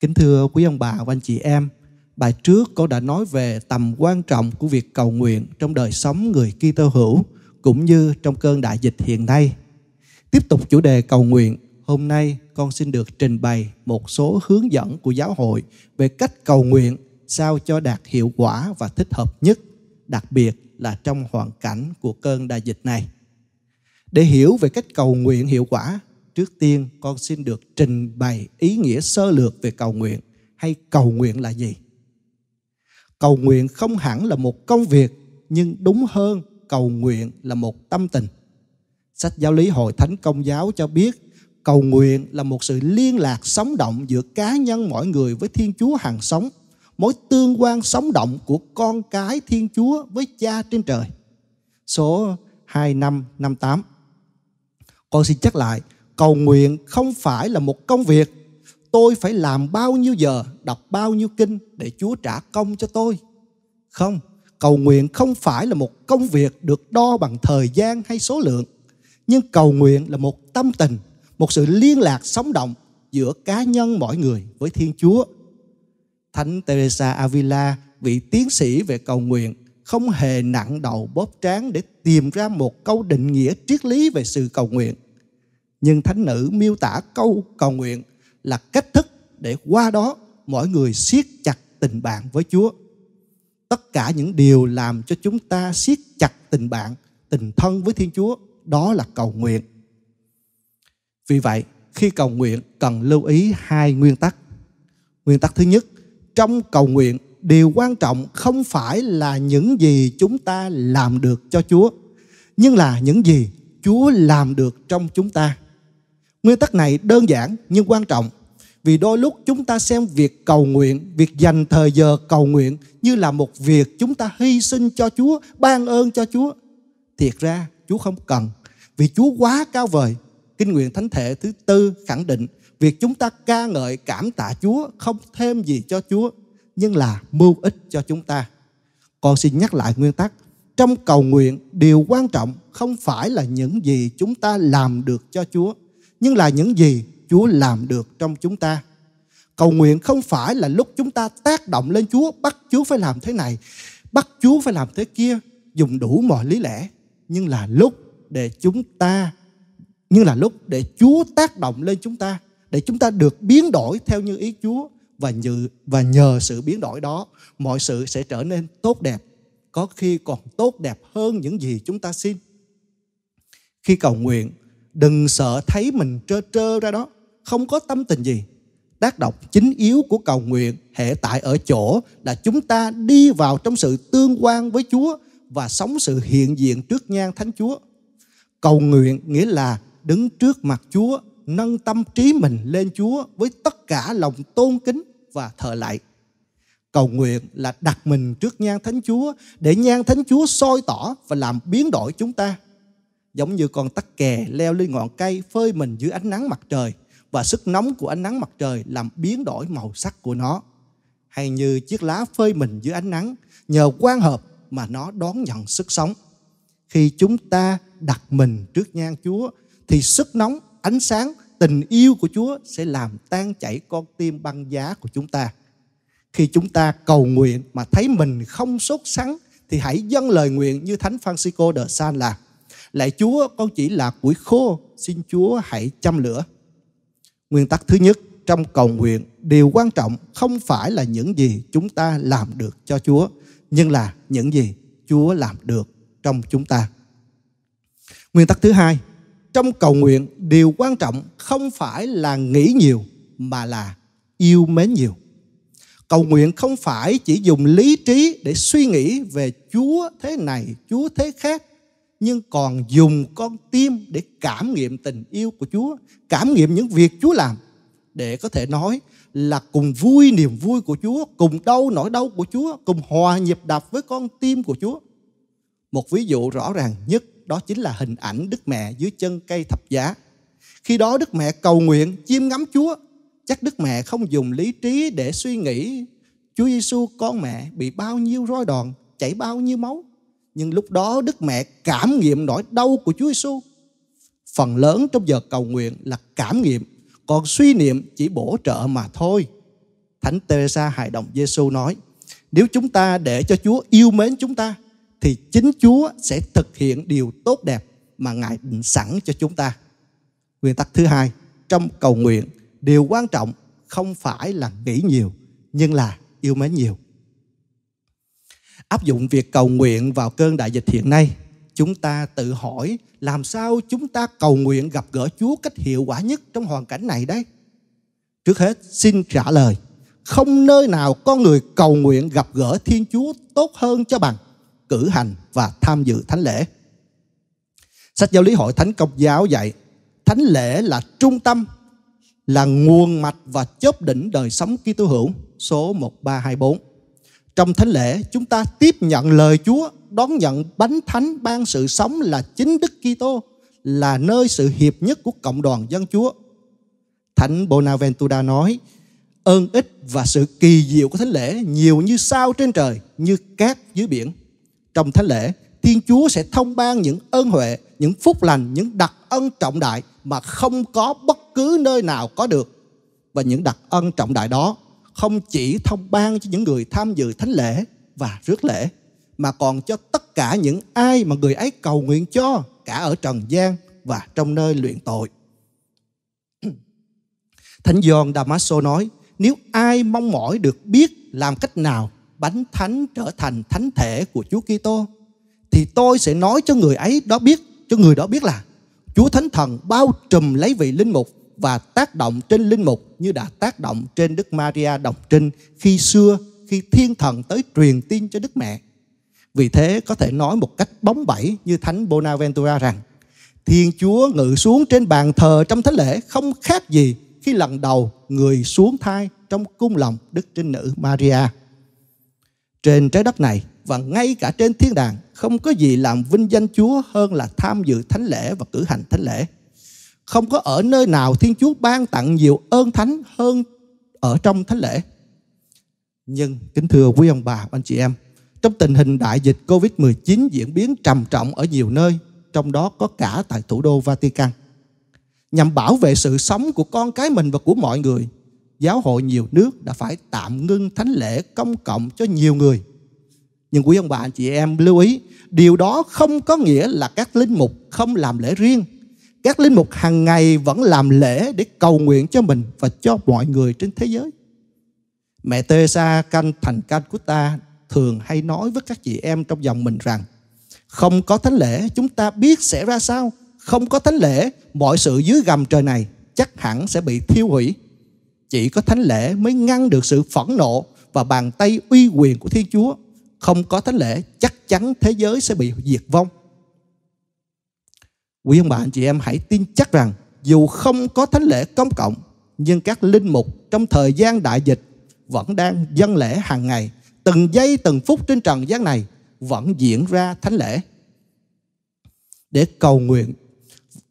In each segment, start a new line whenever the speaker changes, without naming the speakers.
Kính thưa quý ông bà và anh chị em, bài trước con đã nói về tầm quan trọng của việc cầu nguyện trong đời sống người Kitô hữu cũng như trong cơn đại dịch hiện nay. Tiếp tục chủ đề cầu nguyện, hôm nay con xin được trình bày một số hướng dẫn của giáo hội về cách cầu nguyện sao cho đạt hiệu quả và thích hợp nhất, đặc biệt là trong hoàn cảnh của cơn đại dịch này. Để hiểu về cách cầu nguyện hiệu quả, trước tiên con xin được trình bày ý nghĩa sơ lược về cầu nguyện hay cầu nguyện là gì cầu nguyện không hẳn là một công việc nhưng đúng hơn cầu nguyện là một tâm tình sách giáo lý hội thánh công giáo cho biết cầu nguyện là một sự liên lạc sống động giữa cá nhân mỗi người với thiên chúa hàng sống mối tương quan sống động của con cái thiên chúa với cha trên trời số 2558 con xin nhắc lại cầu nguyện không phải là một công việc tôi phải làm bao nhiêu giờ đọc bao nhiêu kinh để chúa trả công cho tôi không cầu nguyện không phải là một công việc được đo bằng thời gian hay số lượng nhưng cầu nguyện là một tâm tình một sự liên lạc sống động giữa cá nhân mỗi người với thiên chúa thánh teresa avila vị tiến sĩ về cầu nguyện không hề nặng đầu bóp trán để tìm ra một câu định nghĩa triết lý về sự cầu nguyện nhưng thánh nữ miêu tả câu cầu nguyện là cách thức để qua đó mỗi người siết chặt tình bạn với chúa tất cả những điều làm cho chúng ta siết chặt tình bạn tình thân với thiên chúa đó là cầu nguyện vì vậy khi cầu nguyện cần lưu ý hai nguyên tắc nguyên tắc thứ nhất trong cầu nguyện điều quan trọng không phải là những gì chúng ta làm được cho chúa nhưng là những gì chúa làm được trong chúng ta Nguyên tắc này đơn giản nhưng quan trọng vì đôi lúc chúng ta xem việc cầu nguyện, việc dành thời giờ cầu nguyện như là một việc chúng ta hy sinh cho Chúa, ban ơn cho Chúa. Thiệt ra Chúa không cần vì Chúa quá cao vời. Kinh nguyện Thánh Thể thứ tư khẳng định việc chúng ta ca ngợi cảm tạ Chúa không thêm gì cho Chúa nhưng là mưu ích cho chúng ta. Con xin nhắc lại nguyên tắc trong cầu nguyện điều quan trọng không phải là những gì chúng ta làm được cho Chúa nhưng là những gì Chúa làm được trong chúng ta. Cầu nguyện không phải là lúc chúng ta tác động lên Chúa, bắt Chúa phải làm thế này, bắt Chúa phải làm thế kia, dùng đủ mọi lý lẽ, nhưng là lúc để chúng ta nhưng là lúc để Chúa tác động lên chúng ta để chúng ta được biến đổi theo như ý Chúa và nhờ và nhờ sự biến đổi đó mọi sự sẽ trở nên tốt đẹp có khi còn tốt đẹp hơn những gì chúng ta xin khi cầu nguyện đừng sợ thấy mình trơ trơ ra đó không có tâm tình gì tác động chính yếu của cầu nguyện hệ tại ở chỗ là chúng ta đi vào trong sự tương quan với Chúa và sống sự hiện diện trước nhan Thánh Chúa. Cầu nguyện nghĩa là đứng trước mặt Chúa, nâng tâm trí mình lên Chúa với tất cả lòng tôn kính và thờ lạy. Cầu nguyện là đặt mình trước nhan Thánh Chúa để nhan Thánh Chúa soi tỏ và làm biến đổi chúng ta giống như con tắc kè leo lên ngọn cây phơi mình dưới ánh nắng mặt trời và sức nóng của ánh nắng mặt trời làm biến đổi màu sắc của nó hay như chiếc lá phơi mình dưới ánh nắng nhờ quang hợp mà nó đón nhận sức sống khi chúng ta đặt mình trước nhan chúa thì sức nóng ánh sáng tình yêu của chúa sẽ làm tan chảy con tim băng giá của chúng ta khi chúng ta cầu nguyện mà thấy mình không sốt sắng thì hãy dâng lời nguyện như thánh francisco de san làm Lạy Chúa, con chỉ là củi khô, xin Chúa hãy châm lửa. Nguyên tắc thứ nhất trong cầu nguyện, điều quan trọng không phải là những gì chúng ta làm được cho Chúa, nhưng là những gì Chúa làm được trong chúng ta. Nguyên tắc thứ hai, trong cầu nguyện, điều quan trọng không phải là nghĩ nhiều mà là yêu mến nhiều. Cầu nguyện không phải chỉ dùng lý trí để suy nghĩ về Chúa thế này, Chúa thế khác nhưng còn dùng con tim để cảm nghiệm tình yêu của Chúa, cảm nghiệm những việc Chúa làm để có thể nói là cùng vui niềm vui của Chúa, cùng đau nỗi đau của Chúa, cùng hòa nhịp đập với con tim của Chúa. Một ví dụ rõ ràng nhất đó chính là hình ảnh Đức Mẹ dưới chân cây thập giá. Khi đó Đức Mẹ cầu nguyện, chiêm ngắm Chúa. Chắc Đức Mẹ không dùng lý trí để suy nghĩ Chúa Giêsu con mẹ bị bao nhiêu roi đòn, chảy bao nhiêu máu nhưng lúc đó Đức Mẹ cảm nghiệm nỗi đau của Chúa Giêsu. Phần lớn trong giờ cầu nguyện là cảm nghiệm, còn suy niệm chỉ bổ trợ mà thôi. Thánh Teresa hài đồng Giêsu nói: Nếu chúng ta để cho Chúa yêu mến chúng ta, thì chính Chúa sẽ thực hiện điều tốt đẹp mà Ngài định sẵn cho chúng ta. Nguyên tắc thứ hai, trong cầu nguyện, điều quan trọng không phải là nghĩ nhiều, nhưng là yêu mến nhiều áp dụng việc cầu nguyện vào cơn đại dịch hiện nay chúng ta tự hỏi làm sao chúng ta cầu nguyện gặp gỡ chúa cách hiệu quả nhất trong hoàn cảnh này đấy trước hết xin trả lời không nơi nào có người cầu nguyện gặp gỡ thiên chúa tốt hơn cho bằng cử hành và tham dự thánh lễ sách giáo lý hội thánh công giáo dạy thánh lễ là trung tâm là nguồn mạch và chớp đỉnh đời sống Kitô hữu số 1324. Trong thánh lễ, chúng ta tiếp nhận lời Chúa, đón nhận bánh thánh ban sự sống là chính Đức Kitô, là nơi sự hiệp nhất của cộng đoàn dân Chúa. Thánh Bonaventura nói, ơn ích và sự kỳ diệu của thánh lễ nhiều như sao trên trời, như cát dưới biển. Trong thánh lễ, Thiên Chúa sẽ thông ban những ơn huệ, những phúc lành, những đặc ân trọng đại mà không có bất cứ nơi nào có được. Và những đặc ân trọng đại đó không chỉ thông ban cho những người tham dự thánh lễ và rước lễ mà còn cho tất cả những ai mà người ấy cầu nguyện cho cả ở trần gian và trong nơi luyện tội. Thánh Gioan Damaso nói, nếu ai mong mỏi được biết làm cách nào bánh thánh trở thành thánh thể của Chúa Kitô thì tôi sẽ nói cho người ấy đó biết, cho người đó biết là Chúa Thánh Thần bao trùm lấy vị linh mục và tác động trên linh mục như đã tác động trên Đức Maria Đồng Trinh khi xưa khi thiên thần tới truyền tin cho Đức Mẹ. Vì thế có thể nói một cách bóng bẩy như Thánh Bonaventura rằng Thiên Chúa ngự xuống trên bàn thờ trong thánh lễ không khác gì khi lần đầu người xuống thai trong cung lòng Đức Trinh Nữ Maria. Trên trái đất này và ngay cả trên thiên đàng không có gì làm vinh danh Chúa hơn là tham dự thánh lễ và cử hành thánh lễ không có ở nơi nào Thiên Chúa ban tặng nhiều ơn thánh hơn ở trong thánh lễ. Nhưng kính thưa quý ông bà, anh chị em, trong tình hình đại dịch Covid-19 diễn biến trầm trọng ở nhiều nơi, trong đó có cả tại thủ đô Vatican. Nhằm bảo vệ sự sống của con cái mình và của mọi người, giáo hội nhiều nước đã phải tạm ngưng thánh lễ công cộng cho nhiều người. Nhưng quý ông bà, anh chị em lưu ý, điều đó không có nghĩa là các linh mục không làm lễ riêng các linh mục hàng ngày vẫn làm lễ để cầu nguyện cho mình và cho mọi người trên thế giới. Mẹ Teresa canh thành canh của ta thường hay nói với các chị em trong dòng mình rằng không có thánh lễ chúng ta biết sẽ ra sao. Không có thánh lễ mọi sự dưới gầm trời này chắc hẳn sẽ bị thiêu hủy. Chỉ có thánh lễ mới ngăn được sự phẫn nộ và bàn tay uy quyền của Thiên Chúa. Không có thánh lễ chắc chắn thế giới sẽ bị diệt vong Quý ông bà anh chị em hãy tin chắc rằng dù không có thánh lễ công cộng nhưng các linh mục trong thời gian đại dịch vẫn đang dân lễ hàng ngày, từng giây từng phút trên trần gian này vẫn diễn ra thánh lễ. Để cầu nguyện,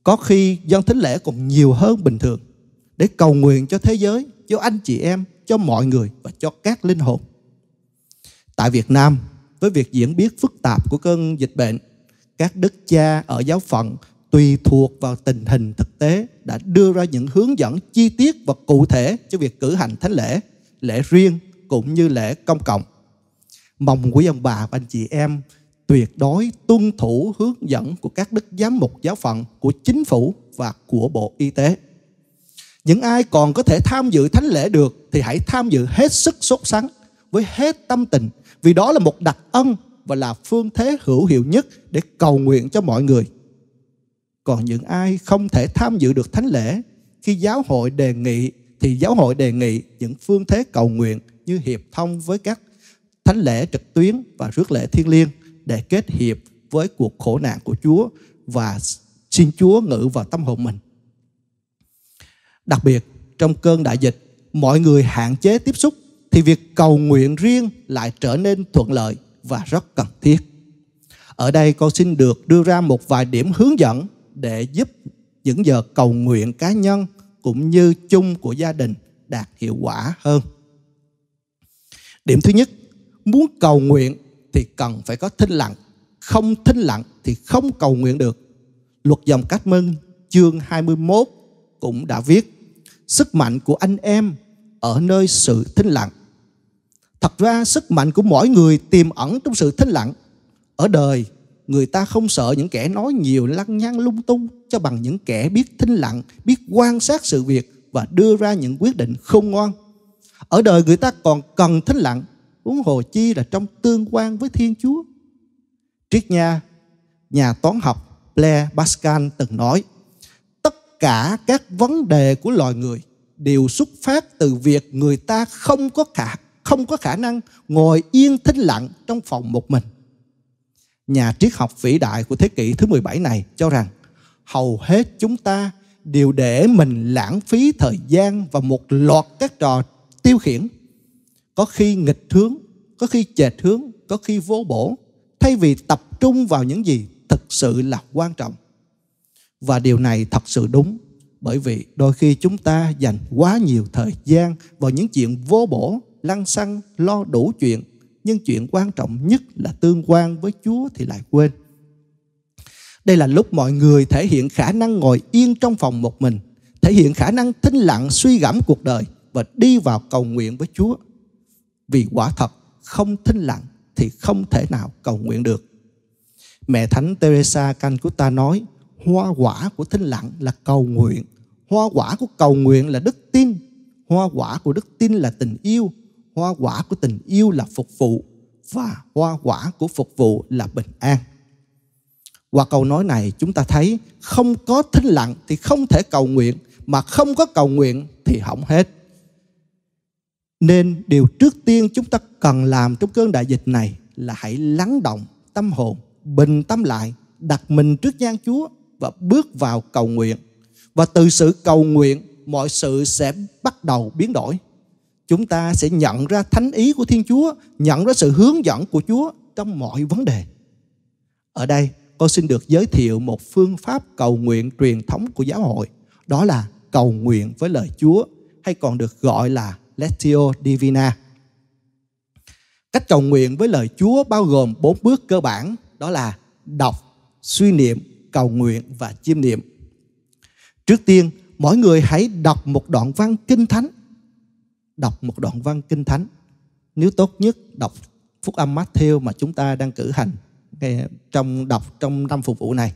có khi dân thánh lễ còn nhiều hơn bình thường để cầu nguyện cho thế giới, cho anh chị em, cho mọi người và cho các linh hồn. Tại Việt Nam, với việc diễn biến phức tạp của cơn dịch bệnh, các đức cha ở giáo phận tùy thuộc vào tình hình thực tế đã đưa ra những hướng dẫn chi tiết và cụ thể cho việc cử hành thánh lễ, lễ riêng cũng như lễ công cộng. Mong quý ông bà và anh chị em tuyệt đối tuân thủ hướng dẫn của các đức giám mục giáo phận của chính phủ và của Bộ Y tế. Những ai còn có thể tham dự thánh lễ được thì hãy tham dự hết sức sốt sắng với hết tâm tình vì đó là một đặc ân và là phương thế hữu hiệu nhất để cầu nguyện cho mọi người còn những ai không thể tham dự được thánh lễ khi giáo hội đề nghị thì giáo hội đề nghị những phương thế cầu nguyện như hiệp thông với các thánh lễ trực tuyến và rước lễ thiên liêng để kết hiệp với cuộc khổ nạn của Chúa và xin Chúa ngự vào tâm hồn mình. Đặc biệt, trong cơn đại dịch, mọi người hạn chế tiếp xúc thì việc cầu nguyện riêng lại trở nên thuận lợi và rất cần thiết. Ở đây con xin được đưa ra một vài điểm hướng dẫn để giúp những giờ cầu nguyện cá nhân cũng như chung của gia đình đạt hiệu quả hơn. Điểm thứ nhất, muốn cầu nguyện thì cần phải có thinh lặng. Không thinh lặng thì không cầu nguyện được. Luật dòng cách mân chương 21 cũng đã viết sức mạnh của anh em ở nơi sự thinh lặng. Thật ra sức mạnh của mỗi người tiềm ẩn trong sự thinh lặng. Ở đời người ta không sợ những kẻ nói nhiều lăng nhăng lung tung cho bằng những kẻ biết thinh lặng biết quan sát sự việc và đưa ra những quyết định khôn ngoan ở đời người ta còn cần thinh lặng huống hồ chi là trong tương quan với thiên chúa triết nha nhà toán học blair pascal từng nói tất cả các vấn đề của loài người đều xuất phát từ việc người ta không có khả không có khả năng ngồi yên thinh lặng trong phòng một mình nhà triết học vĩ đại của thế kỷ thứ 17 này cho rằng hầu hết chúng ta đều để mình lãng phí thời gian vào một loạt các trò tiêu khiển. Có khi nghịch hướng, có khi chệch hướng, có khi vô bổ, thay vì tập trung vào những gì thực sự là quan trọng. Và điều này thật sự đúng, bởi vì đôi khi chúng ta dành quá nhiều thời gian vào những chuyện vô bổ, lăng xăng, lo đủ chuyện nhưng chuyện quan trọng nhất là tương quan với Chúa thì lại quên. Đây là lúc mọi người thể hiện khả năng ngồi yên trong phòng một mình, thể hiện khả năng thinh lặng suy gẫm cuộc đời và đi vào cầu nguyện với Chúa. Vì quả thật, không thinh lặng thì không thể nào cầu nguyện được. Mẹ Thánh Teresa Calcutta nói, hoa quả của thinh lặng là cầu nguyện, hoa quả của cầu nguyện là đức tin, hoa quả của đức tin là tình yêu, hoa quả của tình yêu là phục vụ và hoa quả của phục vụ là bình an qua câu nói này chúng ta thấy không có thinh lặng thì không thể cầu nguyện mà không có cầu nguyện thì hỏng hết nên điều trước tiên chúng ta cần làm trong cơn đại dịch này là hãy lắng động tâm hồn bình tâm lại đặt mình trước nhan chúa và bước vào cầu nguyện và từ sự cầu nguyện mọi sự sẽ bắt đầu biến đổi chúng ta sẽ nhận ra thánh ý của Thiên Chúa, nhận ra sự hướng dẫn của Chúa trong mọi vấn đề. Ở đây, con xin được giới thiệu một phương pháp cầu nguyện truyền thống của giáo hội, đó là cầu nguyện với lời Chúa hay còn được gọi là Lectio Divina. Cách cầu nguyện với lời Chúa bao gồm bốn bước cơ bản, đó là đọc, suy niệm, cầu nguyện và chiêm niệm. Trước tiên, mỗi người hãy đọc một đoạn văn kinh thánh đọc một đoạn văn kinh thánh. Nếu tốt nhất đọc phúc âm Matthew mà chúng ta đang cử hành trong đọc trong năm phục vụ này.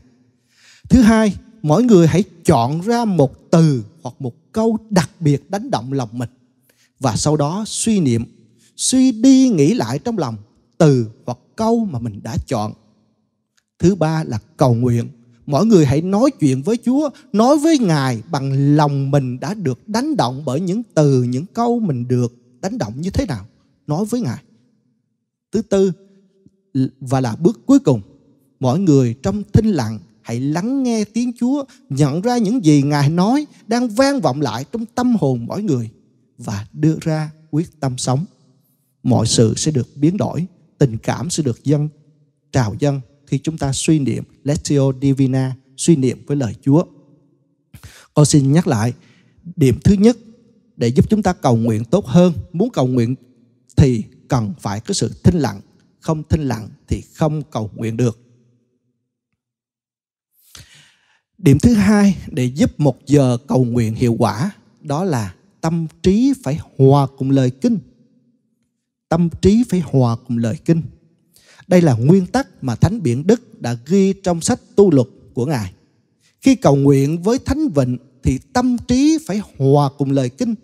Thứ hai, mỗi người hãy chọn ra một từ hoặc một câu đặc biệt đánh động lòng mình và sau đó suy niệm, suy đi nghĩ lại trong lòng từ hoặc câu mà mình đã chọn. Thứ ba là cầu nguyện mọi người hãy nói chuyện với Chúa, nói với Ngài bằng lòng mình đã được đánh động bởi những từ, những câu mình được đánh động như thế nào. Nói với Ngài. Thứ tư và là bước cuối cùng, mọi người trong thinh lặng hãy lắng nghe tiếng Chúa, nhận ra những gì Ngài nói đang vang vọng lại trong tâm hồn mỗi người và đưa ra quyết tâm sống. Mọi sự sẽ được biến đổi, tình cảm sẽ được dân trào dâng khi chúng ta suy niệm Lectio Divina, suy niệm với lời Chúa. Con xin nhắc lại, điểm thứ nhất để giúp chúng ta cầu nguyện tốt hơn, muốn cầu nguyện thì cần phải có sự thinh lặng, không thinh lặng thì không cầu nguyện được. Điểm thứ hai để giúp một giờ cầu nguyện hiệu quả đó là tâm trí phải hòa cùng lời kinh. Tâm trí phải hòa cùng lời kinh đây là nguyên tắc mà Thánh biển Đức đã ghi trong sách tu luật của Ngài. Khi cầu nguyện với Thánh Vịnh thì tâm trí phải hòa cùng lời kinh.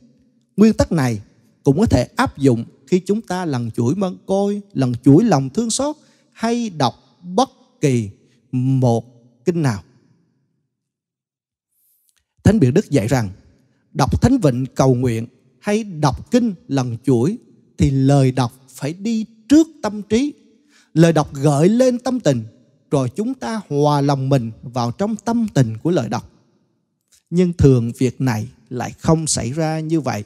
Nguyên tắc này cũng có thể áp dụng khi chúng ta lần chuỗi mân côi, lần chuỗi lòng thương xót hay đọc bất kỳ một kinh nào. Thánh biển Đức dạy rằng đọc Thánh Vịnh cầu nguyện hay đọc kinh lần chuỗi thì lời đọc phải đi trước tâm trí lời đọc gợi lên tâm tình rồi chúng ta hòa lòng mình vào trong tâm tình của lời đọc nhưng thường việc này lại không xảy ra như vậy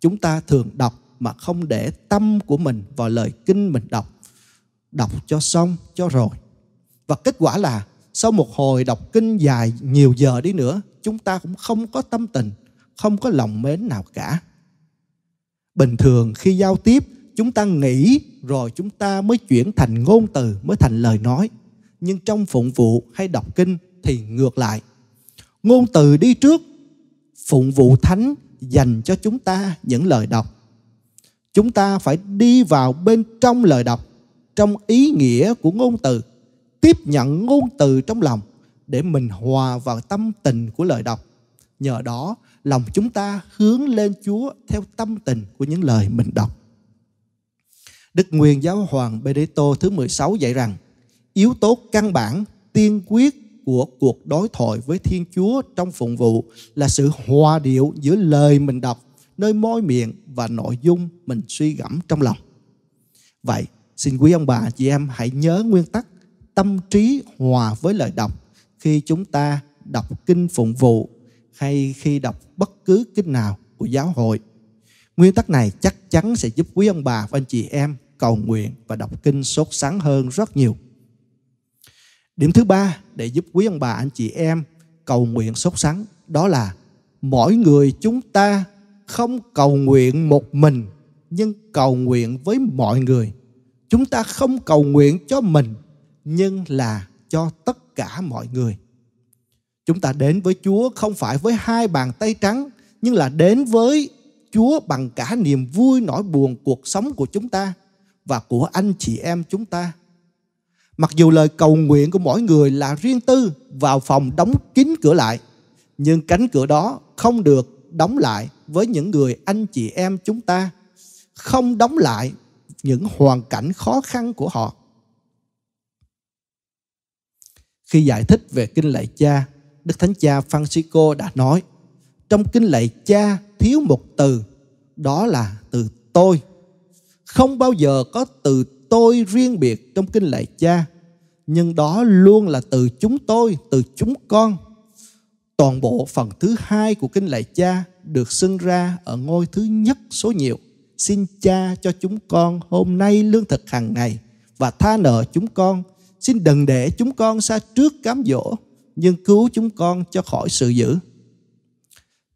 chúng ta thường đọc mà không để tâm của mình vào lời kinh mình đọc đọc cho xong cho rồi và kết quả là sau một hồi đọc kinh dài nhiều giờ đi nữa chúng ta cũng không có tâm tình không có lòng mến nào cả bình thường khi giao tiếp chúng ta nghĩ rồi chúng ta mới chuyển thành ngôn từ mới thành lời nói nhưng trong phụng vụ hay đọc kinh thì ngược lại ngôn từ đi trước phụng vụ thánh dành cho chúng ta những lời đọc chúng ta phải đi vào bên trong lời đọc trong ý nghĩa của ngôn từ tiếp nhận ngôn từ trong lòng để mình hòa vào tâm tình của lời đọc nhờ đó lòng chúng ta hướng lên chúa theo tâm tình của những lời mình đọc Đức Nguyên Giáo Hoàng Bê Đế Tô thứ 16 dạy rằng yếu tố căn bản, tiên quyết của cuộc đối thoại với Thiên Chúa trong phụng vụ là sự hòa điệu giữa lời mình đọc, nơi môi miệng và nội dung mình suy gẫm trong lòng. Vậy, xin quý ông bà, chị em hãy nhớ nguyên tắc tâm trí hòa với lời đọc khi chúng ta đọc kinh phụng vụ hay khi đọc bất cứ kinh nào của giáo hội. Nguyên tắc này chắc chắn sẽ giúp quý ông bà và anh chị em cầu nguyện và đọc kinh sốt sáng hơn rất nhiều. Điểm thứ ba để giúp quý ông bà anh chị em cầu nguyện sốt sắng đó là mỗi người chúng ta không cầu nguyện một mình nhưng cầu nguyện với mọi người. Chúng ta không cầu nguyện cho mình nhưng là cho tất cả mọi người. Chúng ta đến với Chúa không phải với hai bàn tay trắng nhưng là đến với Chúa bằng cả niềm vui nỗi buồn cuộc sống của chúng ta và của anh chị em chúng ta. Mặc dù lời cầu nguyện của mỗi người là riêng tư vào phòng đóng kín cửa lại, nhưng cánh cửa đó không được đóng lại với những người anh chị em chúng ta, không đóng lại những hoàn cảnh khó khăn của họ. Khi giải thích về kinh lạy cha, Đức Thánh Cha Francisco đã nói, trong kinh lạy cha thiếu một từ, đó là từ tôi không bao giờ có từ tôi riêng biệt trong kinh lạy cha nhưng đó luôn là từ chúng tôi từ chúng con toàn bộ phần thứ hai của kinh lạy cha được xưng ra ở ngôi thứ nhất số nhiều xin cha cho chúng con hôm nay lương thực hàng ngày và tha nợ chúng con xin đừng để chúng con xa trước cám dỗ nhưng cứu chúng con cho khỏi sự dữ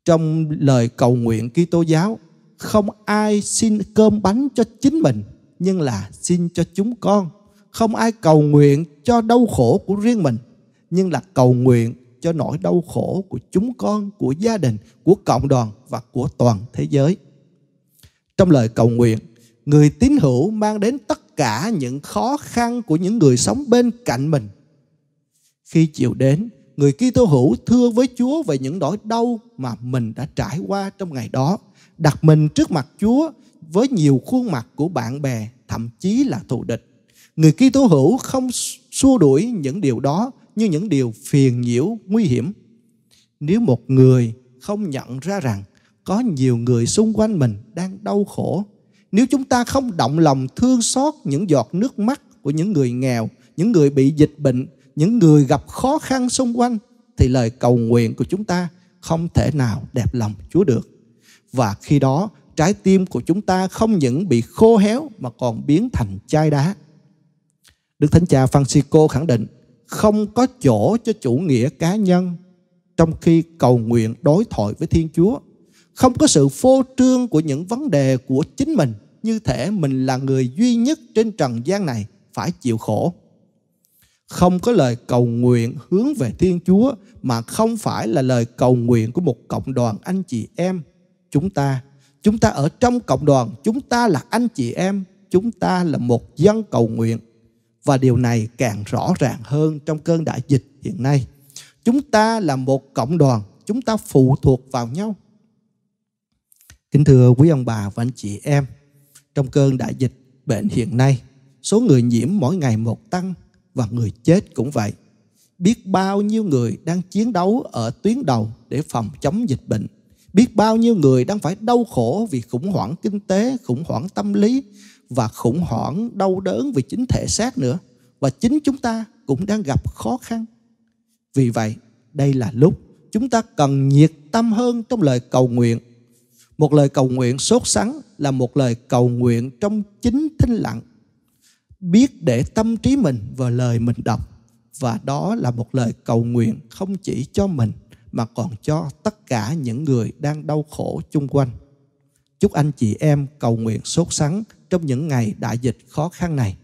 trong lời cầu nguyện Kitô giáo không ai xin cơm bánh cho chính mình nhưng là xin cho chúng con không ai cầu nguyện cho đau khổ của riêng mình nhưng là cầu nguyện cho nỗi đau khổ của chúng con của gia đình của cộng đoàn và của toàn thế giới trong lời cầu nguyện người tín hữu mang đến tất cả những khó khăn của những người sống bên cạnh mình khi chịu đến người Kitô hữu thưa với Chúa về những nỗi đau mà mình đã trải qua trong ngày đó, đặt mình trước mặt Chúa với nhiều khuôn mặt của bạn bè, thậm chí là thù địch. Người Kitô hữu không xua đuổi những điều đó như những điều phiền nhiễu, nguy hiểm. Nếu một người không nhận ra rằng có nhiều người xung quanh mình đang đau khổ, nếu chúng ta không động lòng thương xót những giọt nước mắt của những người nghèo, những người bị dịch bệnh, những người gặp khó khăn xung quanh thì lời cầu nguyện của chúng ta không thể nào đẹp lòng Chúa được. Và khi đó, trái tim của chúng ta không những bị khô héo mà còn biến thành chai đá. Đức Thánh Cha Francisco khẳng định không có chỗ cho chủ nghĩa cá nhân trong khi cầu nguyện đối thoại với Thiên Chúa. Không có sự phô trương của những vấn đề của chính mình như thể mình là người duy nhất trên trần gian này phải chịu khổ không có lời cầu nguyện hướng về Thiên Chúa mà không phải là lời cầu nguyện của một cộng đoàn anh chị em chúng ta. Chúng ta ở trong cộng đoàn, chúng ta là anh chị em, chúng ta là một dân cầu nguyện. Và điều này càng rõ ràng hơn trong cơn đại dịch hiện nay. Chúng ta là một cộng đoàn, chúng ta phụ thuộc vào nhau. Kính thưa quý ông bà và anh chị em, trong cơn đại dịch bệnh hiện nay, số người nhiễm mỗi ngày một tăng, và người chết cũng vậy. Biết bao nhiêu người đang chiến đấu ở tuyến đầu để phòng chống dịch bệnh. Biết bao nhiêu người đang phải đau khổ vì khủng hoảng kinh tế, khủng hoảng tâm lý và khủng hoảng đau đớn vì chính thể xác nữa. Và chính chúng ta cũng đang gặp khó khăn. Vì vậy, đây là lúc chúng ta cần nhiệt tâm hơn trong lời cầu nguyện. Một lời cầu nguyện sốt sắng là một lời cầu nguyện trong chính thinh lặng biết để tâm trí mình và lời mình đọc và đó là một lời cầu nguyện không chỉ cho mình mà còn cho tất cả những người đang đau khổ chung quanh. Chúc anh chị em cầu nguyện sốt sắng trong những ngày đại dịch khó khăn này.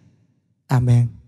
Amen.